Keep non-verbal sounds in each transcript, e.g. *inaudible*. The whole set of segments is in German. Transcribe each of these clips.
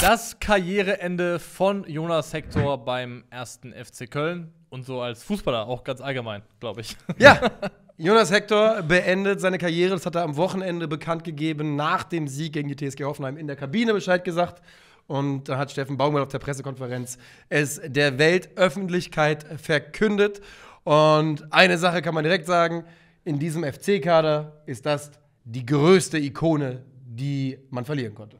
Das Karriereende von Jonas Hector beim ersten FC Köln und so als Fußballer auch ganz allgemein, glaube ich. Ja. *laughs* Jonas Hector beendet seine Karriere. Das hat er am Wochenende bekannt gegeben, nach dem Sieg gegen die TSG Hoffenheim in der Kabine Bescheid gesagt. Und da hat Steffen Baumgart auf der Pressekonferenz es der Weltöffentlichkeit verkündet. Und eine Sache kann man direkt sagen: In diesem FC-Kader ist das die größte Ikone, die man verlieren konnte.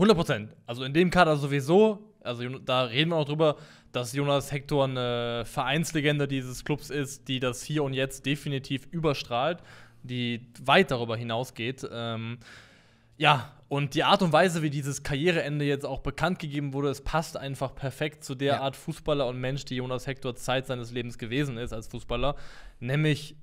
100 Prozent. Also in dem Kader sowieso. Also da reden wir auch drüber, dass Jonas Hector eine Vereinslegende dieses Clubs ist, die das hier und jetzt definitiv überstrahlt, die weit darüber hinausgeht. Ähm, ja, und die Art und Weise, wie dieses Karriereende jetzt auch bekannt gegeben wurde, es passt einfach perfekt zu der ja. Art Fußballer und Mensch, die Jonas Hector Zeit seines Lebens gewesen ist als Fußballer, nämlich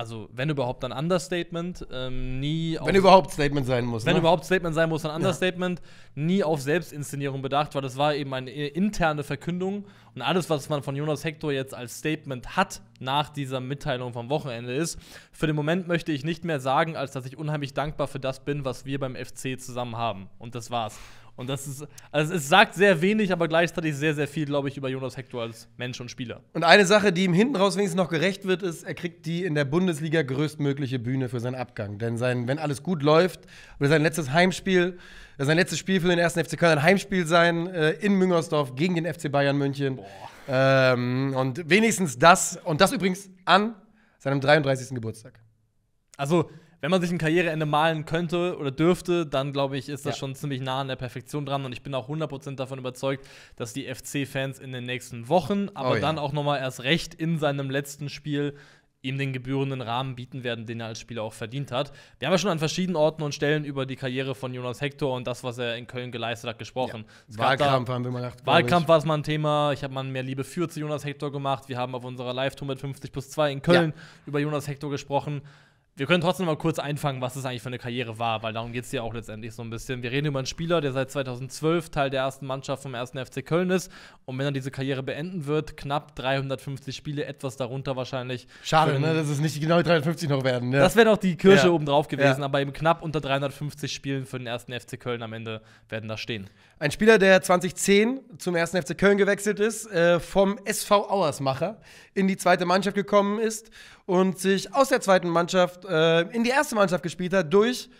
also wenn überhaupt ein Understatement, ähm, nie auf, Wenn überhaupt Statement sein muss. Wenn ne? überhaupt Statement sein muss, ein Understatement, ja. nie auf Selbstinszenierung bedacht, weil das war eben eine interne Verkündung und alles, was man von Jonas Hector jetzt als Statement hat nach dieser Mitteilung vom Wochenende ist, für den Moment möchte ich nicht mehr sagen, als dass ich unheimlich dankbar für das bin, was wir beim FC zusammen haben. Und das war's. Und das ist, also es sagt sehr wenig, aber gleichzeitig sehr, sehr viel, glaube ich, über Jonas Hector als Mensch und Spieler. Und eine Sache, die ihm hinten raus wenigstens noch gerecht wird, ist, er kriegt die in der Bundesliga größtmögliche Bühne für seinen Abgang. Denn sein, wenn alles gut läuft, wird sein letztes Heimspiel, äh, sein letztes Spiel für den ersten FC Köln ein Heimspiel sein äh, in Müngersdorf gegen den FC Bayern München. Ähm, und wenigstens das, und das übrigens an seinem 33. Geburtstag. Also, wenn man sich ein Karriereende malen könnte oder dürfte, dann glaube ich, ist das ja. schon ziemlich nah an der Perfektion dran. Und ich bin auch 100% davon überzeugt, dass die FC-Fans in den nächsten Wochen, aber oh, ja. dann auch nochmal erst recht in seinem letzten Spiel ihm den gebührenden Rahmen bieten werden, den er als Spieler auch verdient hat. Wir haben ja schon an verschiedenen Orten und Stellen über die Karriere von Jonas Hector und das, was er in Köln geleistet hat, gesprochen. Ja. Wahlkampf da, haben wir mal nach Wahlkampf war es mal ein Thema. Ich habe mal mehr Liebe für zu Jonas Hector gemacht. Wir haben auf unserer Live-Tour mit 50 plus 2 in Köln ja. über Jonas Hector gesprochen. Wir können trotzdem mal kurz einfangen, was es eigentlich für eine Karriere war, weil darum geht es ja auch letztendlich so ein bisschen. Wir reden über einen Spieler, der seit 2012 Teil der ersten Mannschaft vom 1. FC Köln ist und wenn er diese Karriere beenden wird, knapp 350 Spiele, etwas darunter wahrscheinlich. Schade, ne, dass es nicht genau 350 noch werden. Ja. Das wäre noch die Kirsche ja. obendrauf gewesen, ja. aber eben knapp unter 350 Spielen für den 1. FC Köln am Ende werden da stehen. Ein Spieler, der 2010 zum ersten FC Köln gewechselt ist, äh, vom SV Auersmacher in die zweite Mannschaft gekommen ist und sich aus der zweiten Mannschaft äh, in die erste Mannschaft gespielt hat durch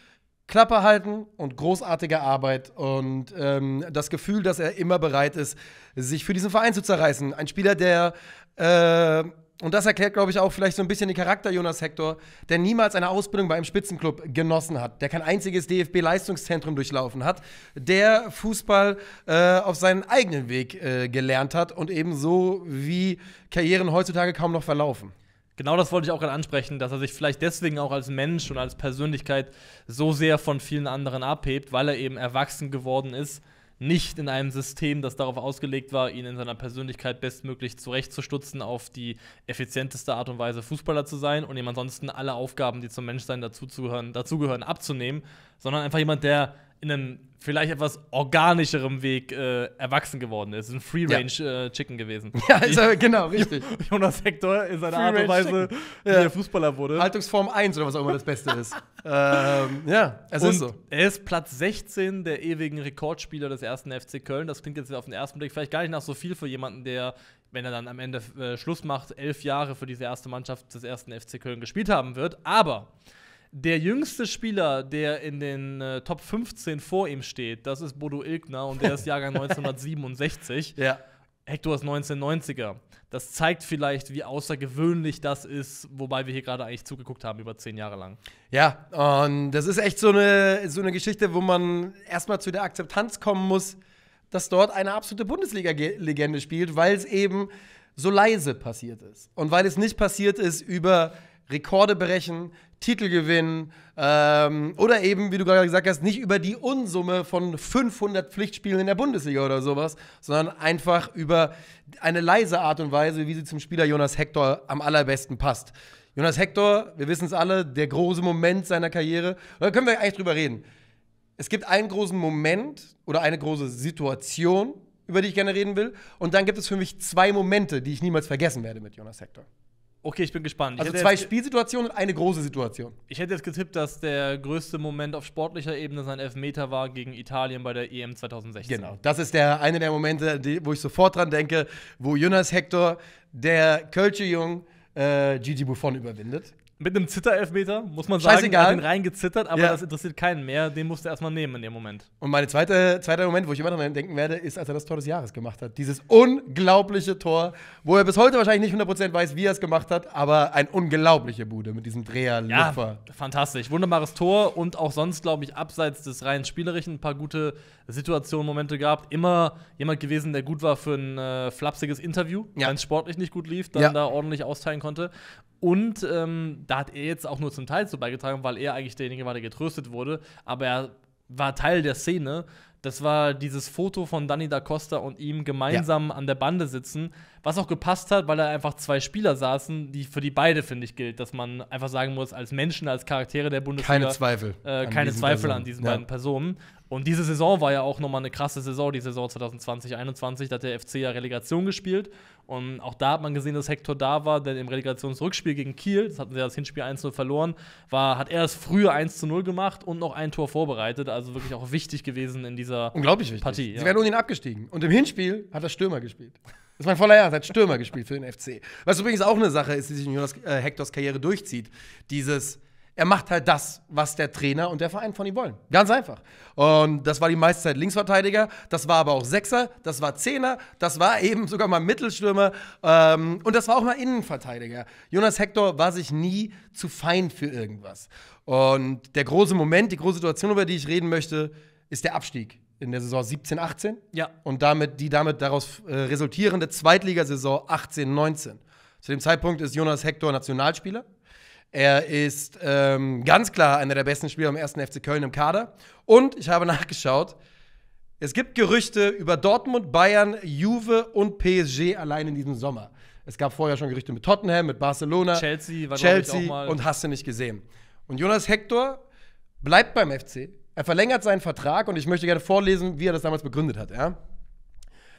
Klappe halten und großartige Arbeit und ähm, das Gefühl, dass er immer bereit ist, sich für diesen Verein zu zerreißen. Ein Spieler, der äh, und das erklärt, glaube ich, auch vielleicht so ein bisschen den Charakter Jonas Hector, der niemals eine Ausbildung bei einem Spitzenclub genossen hat, der kein einziges DFB-Leistungszentrum durchlaufen hat, der Fußball äh, auf seinen eigenen Weg äh, gelernt hat und ebenso wie Karrieren heutzutage kaum noch verlaufen. Genau das wollte ich auch gerade ansprechen, dass er sich vielleicht deswegen auch als Mensch und als Persönlichkeit so sehr von vielen anderen abhebt, weil er eben erwachsen geworden ist nicht in einem System, das darauf ausgelegt war, ihn in seiner Persönlichkeit bestmöglich zurechtzustutzen, auf die effizienteste Art und Weise Fußballer zu sein und ihm ansonsten alle Aufgaben, die zum Menschsein dazugehören, dazugehören abzunehmen, sondern einfach jemand, der in einem vielleicht etwas organischerem Weg äh, erwachsen geworden ist. Ein Free-Range-Chicken ja. äh, gewesen. *laughs* Ja, ist genau, richtig. *laughs* Jonas Hector in seiner Art und Weise, wie ja. er Fußballer wurde. Haltungsform 1 oder was auch immer das Beste ist. *laughs* ähm, ja, es und ist so. Er ist Platz 16 der ewigen Rekordspieler des ersten FC Köln. Das klingt jetzt auf den ersten Blick vielleicht gar nicht nach so viel für jemanden, der, wenn er dann am Ende äh, Schluss macht, elf Jahre für diese erste Mannschaft des ersten FC Köln gespielt haben wird. Aber der jüngste Spieler, der in den äh, Top 15 vor ihm steht, das ist Bodo Ilkner und der ist *laughs* Jahrgang 1967. Ja. Hector ist 1990er. Das zeigt vielleicht, wie außergewöhnlich das ist, wobei wir hier gerade eigentlich zugeguckt haben über zehn Jahre lang. Ja, und das ist echt so eine, so eine Geschichte, wo man erstmal zu der Akzeptanz kommen muss, dass dort eine absolute Bundesliga-Legende spielt, weil es eben so leise passiert ist. Und weil es nicht passiert ist über Rekorde brechen, Titel gewinnen ähm, oder eben, wie du gerade gesagt hast, nicht über die Unsumme von 500 Pflichtspielen in der Bundesliga oder sowas, sondern einfach über eine leise Art und Weise, wie sie zum Spieler Jonas Hector am allerbesten passt. Jonas Hector, wir wissen es alle, der große Moment seiner Karriere. Da können wir eigentlich drüber reden. Es gibt einen großen Moment oder eine große Situation, über die ich gerne reden will. Und dann gibt es für mich zwei Momente, die ich niemals vergessen werde mit Jonas Hector. Okay, ich bin gespannt. Ich also zwei Spielsituationen und eine große Situation. Ich hätte jetzt getippt, dass der größte Moment auf sportlicher Ebene sein Elfmeter war gegen Italien bei der EM 2016. Genau, das ist der eine der Momente, die, wo ich sofort dran denke, wo Jonas Hector, der Kölsche Jung, äh, Gigi Buffon überwindet. Mit einem Zitter-Elfmeter, muss man sagen. Scheißegal. Er hat den reingezittert, aber ja. das interessiert keinen mehr. Den musste er erstmal nehmen in dem Moment. Und mein zweite, zweiter Moment, wo ich immer dran denken werde, ist, als er das Tor des Jahres gemacht hat. Dieses unglaubliche Tor, wo er bis heute wahrscheinlich nicht 100% weiß, wie er es gemacht hat, aber ein unglaublicher Bude mit diesem Dreher, Lupfer. Ja, fantastisch. Wunderbares Tor und auch sonst, glaube ich, abseits des rein Spielerischen ein paar gute Situationen, Momente gehabt. Immer jemand gewesen, der gut war für ein äh, flapsiges Interview, ja. wenn es sportlich nicht gut lief, dann ja. da ordentlich austeilen konnte. Und ähm, da hat er jetzt auch nur zum Teil zu beigetragen, weil er eigentlich derjenige war, der getröstet wurde. Aber er war Teil der Szene. Das war dieses Foto von Danny da Costa und ihm gemeinsam ja. an der Bande sitzen, was auch gepasst hat, weil da einfach zwei Spieler saßen, die für die beide, finde ich, gilt, dass man einfach sagen muss, als Menschen, als Charaktere der Bundesliga. Keine Zweifel. Äh, keine Zweifel Personen. an diesen ja. beiden Personen. Und diese Saison war ja auch nochmal eine krasse Saison, die Saison 2020-21. Da hat der FC ja Relegation gespielt. Und auch da hat man gesehen, dass Hector da war, denn im Relegationsrückspiel gegen Kiel, das hatten sie ja das Hinspiel 1-0 verloren, war, hat er es früher 1-0 gemacht und noch ein Tor vorbereitet. Also wirklich auch wichtig gewesen in dieser Unglaublich wichtig. Partie. Sie wären ohne ihn abgestiegen. Und im Hinspiel hat er Stürmer gespielt. Das ist mein voller Jahr, hat Stürmer gespielt für den FC. Was übrigens auch eine Sache ist, die sich in Jonas, äh, Hectors Karriere durchzieht. Dieses er macht halt das, was der Trainer und der Verein von ihm wollen. Ganz einfach. Und das war die meiste Zeit Linksverteidiger, das war aber auch Sechser, das war Zehner, das war *laughs* eben sogar mal Mittelstürmer ähm, und das war auch mal Innenverteidiger. Jonas Hector war sich nie zu fein für irgendwas. Und der große Moment, die große Situation, über die ich reden möchte, ist der Abstieg in der Saison 17, 18. Ja. Und damit die damit daraus äh, resultierende Zweitligasaison 18, 19. Zu dem Zeitpunkt ist Jonas Hector Nationalspieler er ist ähm, ganz klar einer der besten Spieler im ersten FC Köln im Kader. Und ich habe *laughs* nachgeschaut, es gibt Gerüchte über Dortmund, Bayern, Juve und PSG allein in diesem Sommer. Es gab vorher schon Gerüchte mit Tottenham, mit Barcelona, Chelsea, war, Chelsea ich, auch mal. und hast du nicht gesehen. Und Jonas Hector bleibt beim FC. Er verlängert seinen Vertrag und ich möchte gerne vorlesen, wie er das damals begründet hat. Ja?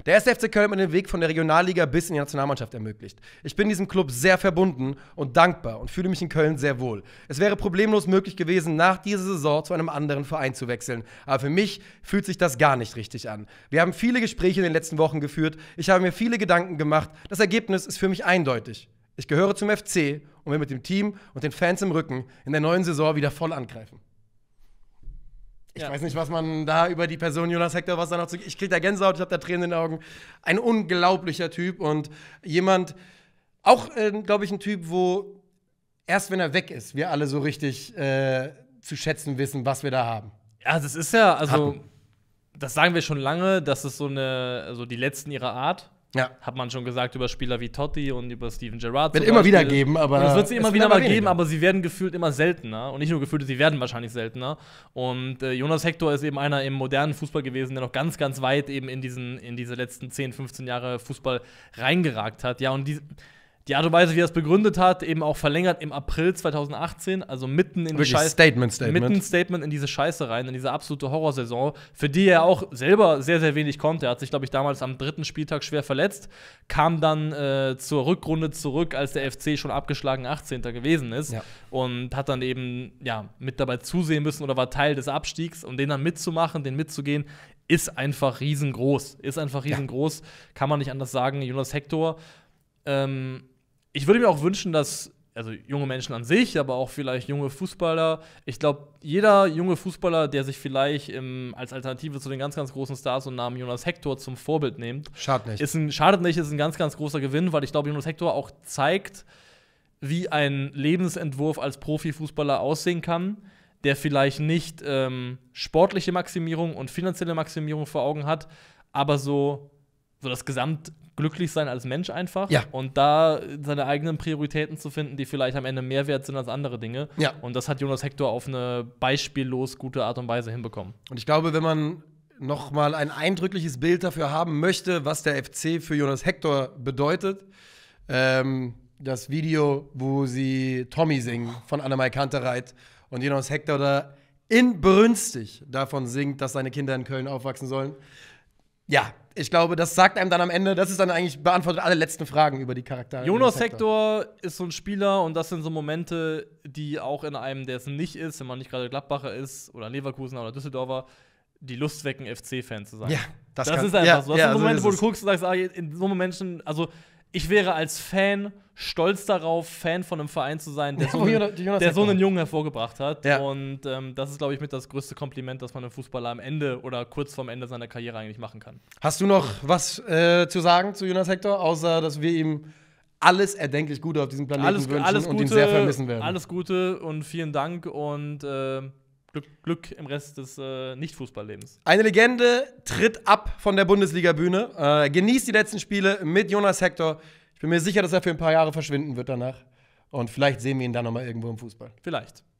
Der erste FC Köln hat mir den Weg von der Regionalliga bis in die Nationalmannschaft ermöglicht. Ich bin diesem Club sehr verbunden und dankbar und fühle mich in Köln sehr wohl. Es wäre problemlos möglich gewesen, nach dieser Saison zu einem anderen Verein zu wechseln. Aber für mich fühlt sich das gar nicht richtig an. Wir haben viele Gespräche in den letzten Wochen geführt. Ich habe mir viele Gedanken gemacht. Das Ergebnis ist für mich eindeutig. Ich gehöre zum FC und will mit dem Team und den Fans im Rücken in der neuen Saison wieder voll angreifen ich ja. weiß nicht, was man da über die Person Jonas Hector, was da noch zu. Ich krieg da Gänsehaut, ich habe da Tränen in den Augen. Ein unglaublicher Typ und jemand, auch, äh, glaube ich, ein Typ, wo erst wenn er weg ist, wir alle so richtig äh, zu schätzen wissen, was wir da haben. Ja, das ist ja, also, Hatten. das sagen wir schon lange, das ist so eine, also die letzten ihrer Art. Ja. Hat man schon gesagt über Spieler wie Totti und über Steven Gerrard. Wird immer wieder geben, aber. Das wird sie immer wieder mal geben, aber sie werden gefühlt immer seltener. Und nicht nur gefühlt, sie werden wahrscheinlich seltener. Und äh, Jonas Hector ist eben einer im modernen Fußball gewesen, der noch ganz, ganz weit eben in, diesen, in diese letzten 10, 15 Jahre Fußball reingeragt hat. Ja, und die die Art und Weise, wie er es begründet hat, eben auch verlängert im April 2018, also mitten in die Scheiße. Statement, Statement. Mitten Statement in diese Scheiße rein, in diese absolute Horrorsaison, für die er auch selber sehr, sehr wenig konnte. Er hat sich, glaube ich, damals am dritten Spieltag schwer verletzt, kam dann äh, zur Rückrunde zurück, als der FC schon abgeschlagen 18. gewesen ist ja. und hat dann eben ja, mit dabei zusehen müssen oder war Teil des Abstiegs und den dann mitzumachen, den mitzugehen, ist einfach riesengroß. Ist einfach riesengroß, ja. kann man nicht anders sagen. Jonas Hector. Ähm, ich würde mir auch wünschen, dass also junge Menschen an sich, aber auch vielleicht junge Fußballer. Ich glaube, jeder junge Fußballer, der sich vielleicht im, als Alternative zu den ganz, ganz großen Stars und Namen Jonas Hector zum Vorbild nimmt, schadet nicht. Ist ein, schadet nicht, ist ein ganz, ganz großer Gewinn, weil ich glaube, Jonas Hector auch zeigt, wie ein Lebensentwurf als Profifußballer aussehen kann, der vielleicht nicht ähm, sportliche Maximierung und finanzielle Maximierung vor Augen hat, aber so so das Gesamtglücklichsein als Mensch einfach ja. und da seine eigenen Prioritäten zu finden, die vielleicht am Ende mehr wert sind als andere Dinge. Ja. Und das hat Jonas Hector auf eine beispiellos gute Art und Weise hinbekommen. Und ich glaube, wenn man noch mal ein eindrückliches Bild dafür haben möchte, was der FC für Jonas Hector bedeutet, ähm, das Video, wo sie Tommy singen von Annemai Kantereit und Jonas Hector da inbrünstig davon singt, dass seine Kinder in Köln aufwachsen sollen. Ja, ich glaube, das sagt einem dann am Ende, das ist dann eigentlich beantwortet alle letzten Fragen über die Charaktere. Jonas Hector ist so ein Spieler und das sind so Momente, die auch in einem, der es nicht ist, wenn man nicht gerade Gladbacher ist oder Leverkusen oder Düsseldorfer, die Lust wecken, FC-Fan zu sein. Ja, das, das kann, ist einfach ja, so. Das ja, sind Momente, wo du guckst und sagst, ah, in so Momenten, also ich wäre als Fan stolz darauf, Fan von einem Verein zu sein, der, ja, *laughs* so, einen, der so, einen, Jungen hervorgebracht hat. Ja. Und ähm, das ist, glaube ich, mit das größte Kompliment, das man einem Fußballer am Ende oder kurz vorm Ende seiner Karriere eigentlich machen kann. Hast du noch was äh, zu sagen zu Jonas Hector, außer dass wir ihm alles erdenklich Gute auf diesem Planeten alles, wünschen alles Gute, und ihn sehr vermissen werden? Alles Gute und vielen Dank und äh, Glück, Glück im Rest des äh, Nicht-Fußballlebens. Eine Legende tritt ab von der Bundesliga-Bühne. Äh, genießt die letzten Spiele mit Jonas Hector. Ich bin mir sicher, dass er für ein paar Jahre verschwinden wird danach. Und vielleicht sehen wir ihn dann nochmal irgendwo im Fußball. Vielleicht.